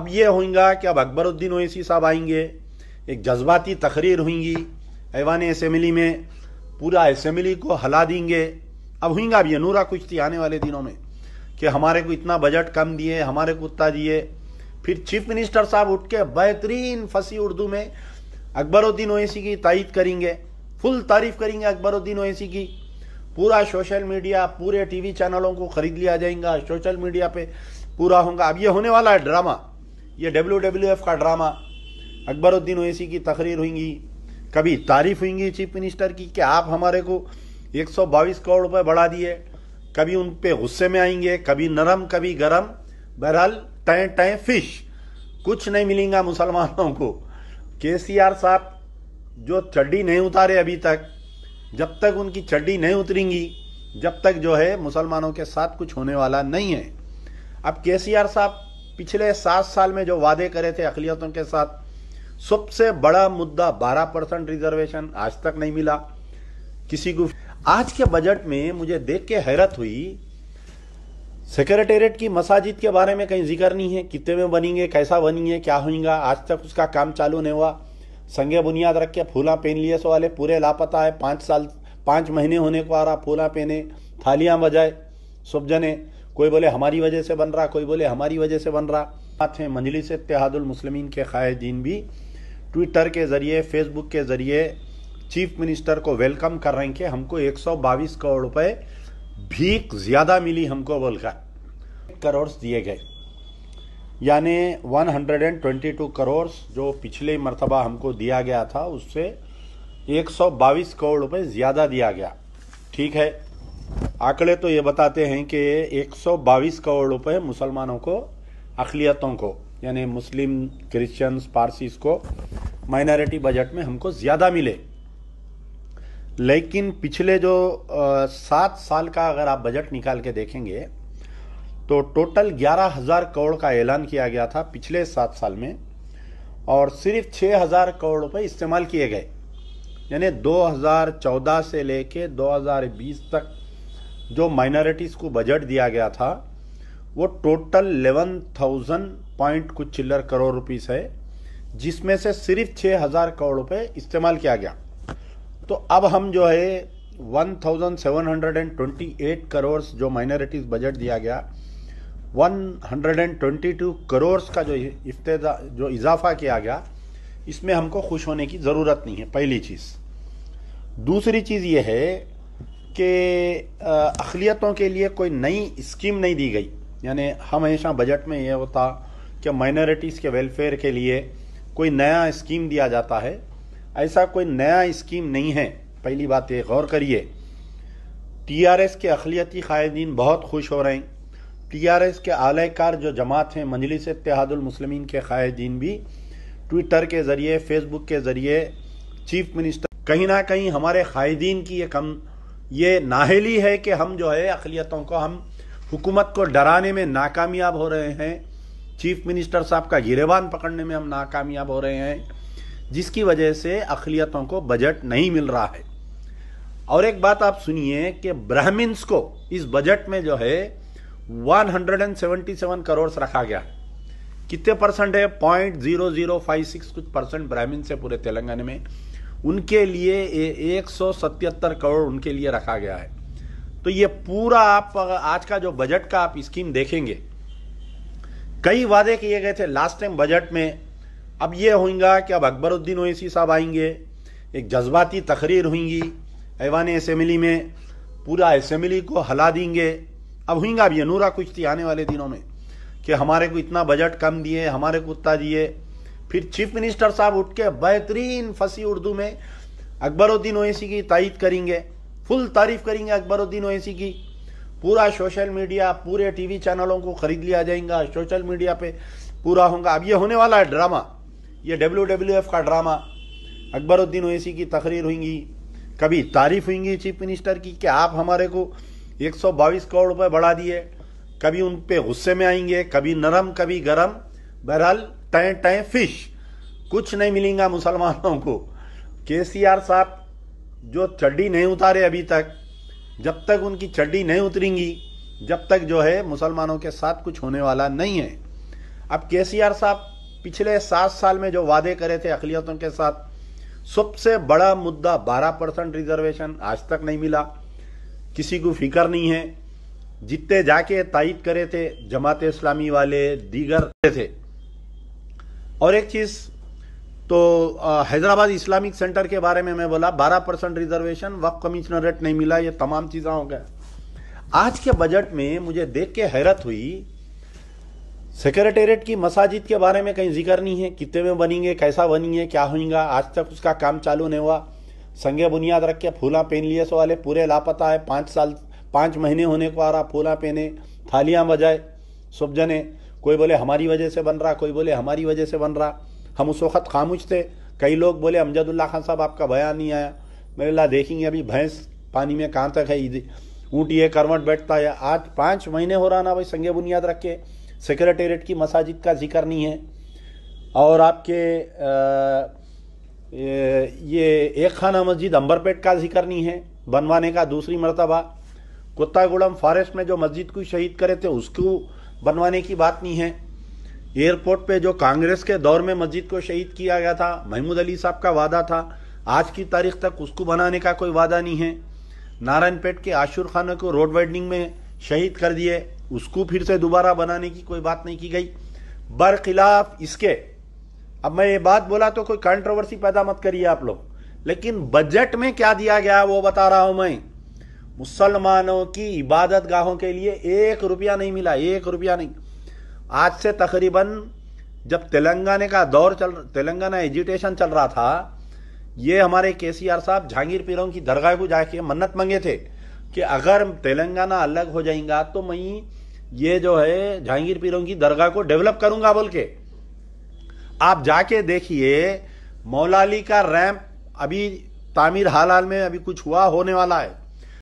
अब ये होगा कि अब अकबरुद्दीन ओवैसी साहब आएंगे एक जज्बाती तकरीर होंगी ऐवान असम्बली में पूरा असम्बली को हला देंगे अब हुएगा अब ये नूरा कुछ थी आने वाले दिनों में कि हमारे को इतना बजट कम दिए हमारे को उतना दिए फिर चीफ मिनिस्टर साहब उठ के बेहतरीन फंसी उर्दू में अकबरुद्दीन ओवैसी की तइद करेंगे फुल तारीफ करेंगे अकबरुद्दीन ओवैसी की पूरा सोशल मीडिया पूरे टीवी चैनलों को खरीद लिया जाएगा सोशल मीडिया पे पूरा होगा अब ये होने वाला है ड्रामा ये डब्ल्यू डब्ल्यू एफ का ड्रामा अकबरुद्दीन ओवैसी की तकरीर हुएंगी कभी तारीफ हुएंगी चीफ मिनिस्टर की कि आप हमारे को बाईस करोड़ रुपये बढ़ा दिए कभी उन पर गुस्से में आएंगे कभी नरम कभी गरम बहरहाल तय तय फिश कुछ नहीं मिलेगा मुसलमानों को के सी आर साहब जो चड्डी नहीं उतारे अभी तक जब तक उनकी चड्डी नहीं उतरेंगी जब तक जो है मुसलमानों के साथ कुछ होने वाला नहीं है अब के सी आर साहब पिछले सात साल में जो वादे करे थे अकलियतों के साथ सबसे बड़ा मुद्दा बारह परसेंट रिजर्वेशन आज तक नहीं मिला किसी को आज के बजट में मुझे देख के हैरत हुई सेक्रेटेरिएट की मसाजिद के बारे में कहीं जिक्र नहीं है कितने में बनेंगे कैसा बनेंगे क्या होगा आज तक उसका काम चालू नहीं हुआ संगे बुनियाद रख के फूला पहन लिए सो वाले पूरे लापता है पाँच साल पाँच महीने होने को आ रहा फूला पहने थालियाँ बजाए सब जने कोई बोले हमारी वजह से बन रहा कोई बोले हमारी वजह से बन रहा साथ में मजलिस इतिहादुलमसलमिन के कायदीन भी ट्विटर के ज़रिए फेसबुक के ज़रिए चीफ मिनिस्टर को वेलकम कर रहे हैं कि हमको बाईस करोड़ रुपए भीख ज़्यादा मिली हमको बोलकर करोड़ दिए गए यानी 122 करोड़ जो पिछले मरतबा हमको दिया गया था उससे बाईस करोड़ रुपए ज़्यादा दिया गया ठीक है आंकड़े तो ये बताते हैं कि 122 करोड़ रुपए मुसलमानों को अखिलियतों को यानी मुस्लिम क्रिश्चियंस पारसीज को माइनॉरिटी बजट में हमको ज़्यादा मिले लेकिन पिछले जो सात साल का अगर आप बजट निकाल के देखेंगे तो टोटल ग्यारह हज़ार करोड़ का ऐलान किया गया था पिछले सात साल में और सिर्फ छः हज़ार करोड़ रुपये इस्तेमाल किए गए यानी 2014 से लेके 2020 तक जो माइनॉरिटीज को बजट दिया गया था वो टोटल एलेवन थाउजेंड पॉइंट कुछ चिल्लर करोड़ रुपीस है जिसमें से सिर्फ छः हज़ार करोड़ रुपये इस्तेमाल किया गया तो अब हम जो है one thousand seven hundred and twenty eight crore जो माइनॉरिटीज़ बजट दिया गया one hundred and twenty two crore का जो इफ्तः जो इजाफा किया गया इसमें हमको खुश होने की ज़रूरत नहीं है पहली चीज़ दूसरी चीज़ ये है कि अखिलियतों के लिए कोई नई स्कीम नहीं दी गई यानी हमेशा बजट में यह होता कि माइनॉरिटीज़ के वेलफेयर के लिए कोई नया स्कीम दिया जाता है ऐसा कोई नया स्कीम नहीं है पहली बात ये गौर करिए टीआरएस के अखिलती कायदीन बहुत खुश हो रहे हैं टीआरएस के कार जो जमात हैं मजलिस इतिहादुलमसलमिन के कायदीन भी ट्विटर के ज़रिए फेसबुक के ज़रिए चीफ मिनिस्टर कहीं ना कहीं हमारे कायदीन की ये कम ये नाहली है कि हम जो है अकलीतों को हम हुकूमत को डराने में नाकामयाब हो रहे हैं चीफ मिनिस्टर साहब का गिरेबान पकड़ने में हम नाकामयाब हो रहे हैं जिसकी वजह से अकलीतों को बजट नहीं मिल रहा है और एक बात आप सुनिए कि ब्राह्मिन्स को इस बजट में जो है 177 करोड़ रखा गया है कितने परसेंट है point zero zero five six कुछ परसेंट ब्राह्मिन से पूरे तेलंगाना में उनके लिए एक सौ सतहत्तर करोड़ उनके लिए रखा गया है तो ये पूरा आप आज का जो बजट का आप स्कीम देखेंगे कई वादे किए गए थे लास्ट टाइम बजट में अब ये होगा कि अब अकबरुद्दीन ओवैसी साहब आएंगे एक जज्बाती तकरीर हुएंगी ऐवान असम्बली में पूरा असम्बली को हला देंगे अब हुएगा अब ये नूरा कुछ थी आने वाले दिनों में कि हमारे को इतना बजट कम दिए हमारे को उतना दिए फिर चीफ मिनिस्टर साहब उठ के बेहतरीन फंसी उर्दू में अकबरुद्दीन ओवैसी की तइद करेंगे फुल तारीफ करेंगे अकबरुद्दीन ओवैसी की पूरा सोशल मीडिया पूरे टीवी चैनलों को खरीद लिया जाएगा सोशल मीडिया पे पूरा होगा अब ये होने वाला है ड्रामा ये डब्ल्यू डब्ल्यू एफ का ड्रामा अकबरुद्दीन ओवैसी की तकरीर हुएंगी कभी तारीफ हुएंगी चीफ मिनिस्टर की कि आप हमारे को बाईस करोड़ रुपये बढ़ा दिए कभी उन पर गुस्से में आएंगे कभी नरम कभी गरम बहरहाल टें टें फिश कुछ नहीं मिलेगा मुसलमानों को के साहब जो चड्डी नहीं उतारे अभी तक जब तक उनकी चड्डी नहीं उतरेंगी जब तक जो है मुसलमानों के साथ कुछ होने वाला नहीं है अब के साहब पिछले सात साल में जो वादे करे थे अखिलियतों के साथ सबसे बड़ा मुद्दा बारह परसेंट रिजर्वेशन आज तक नहीं मिला किसी को फिक्र नहीं है जितने जाके तायद करे थे जमात इस्लामी वाले दीगर थे और एक चीज तो हैदराबाद इस्लामिक सेंटर के बारे में मैं बोला 12 परसेंट रिजर्वेशन वक्त कमिश्नरेट नहीं मिला ये तमाम चीज़ें हो गए आज के बजट में मुझे देख के हैरत हुई सेक्रेटेरिएट की मसाजिद के बारे में कहीं जिक्र नहीं है कितने में बनेंगे कैसा बनेंगे क्या होगा आज तक उसका काम चालू नहीं हुआ संगे बुनियाद रख के फूला पहन लिए सो वाले पूरे लापता है पाँच साल पाँच महीने होने को आ रहा फूला पहने थालियाँ बजाए सब जने कोई बोले हमारी वजह से बन रहा कोई बोले हमारी वजह से बन रहा हम उस वक्त खामोश थे कई लोग बोले अमजदुल्ला खान साहब आपका बयान नहीं आया मेरे ला देखेंगे अभी भैंस पानी में कहाँ तक है ऊँट ये करवट बैठता है आज पाँच महीने हो रहा ना भाई संगे बुनियाद रख के सेक्रेटेरिएट की मसाजिद का जिक्र नहीं है और आपके आ, ये एक खाना मस्जिद अंबरपेट का जिक्र नहीं है बनवाने का दूसरी मरतबा कुत्ता गुड़म फॉरेस्ट में जो मस्जिद को शहीद करे थे उसको बनवाने की बात नहीं है एयरपोर्ट पे जो कांग्रेस के दौर में मस्जिद को शहीद किया गया था महमूद अली साहब का वादा था आज की तारीख तक उसको बनाने का कोई वादा नहीं है नारायणपेट के आशुर खान को रोड वाइडनिंग में शहीद कर दिए उसको फिर से दोबारा बनाने की कोई बात नहीं की गई बरखिलाफ इसके अब मैं ये बात बोला तो कोई कंट्रोवर्सी पैदा मत करिए आप लोग लेकिन बजट में क्या दिया गया वो बता रहा हूं मैं मुसलमानों की इबादत गाहों के लिए एक रुपया नहीं मिला एक रुपया नहीं आज से तकरीबन जब तेलंगाना का दौर चल तेलंगाना एजुटेशन चल रहा था ये हमारे के सी आर साहब जहांगीर पीरों की दरगाह को जाके मन्नत मंगे थे कि अगर तेलंगाना अलग हो जाएगा तो मैं ये जो है जहांगीर पीरों की दरगाह को डेवलप करूंगा बोल के आप जाके देखिए मौलाली का रैंप अभी तामीर हाल हाल में अभी कुछ हुआ होने वाला है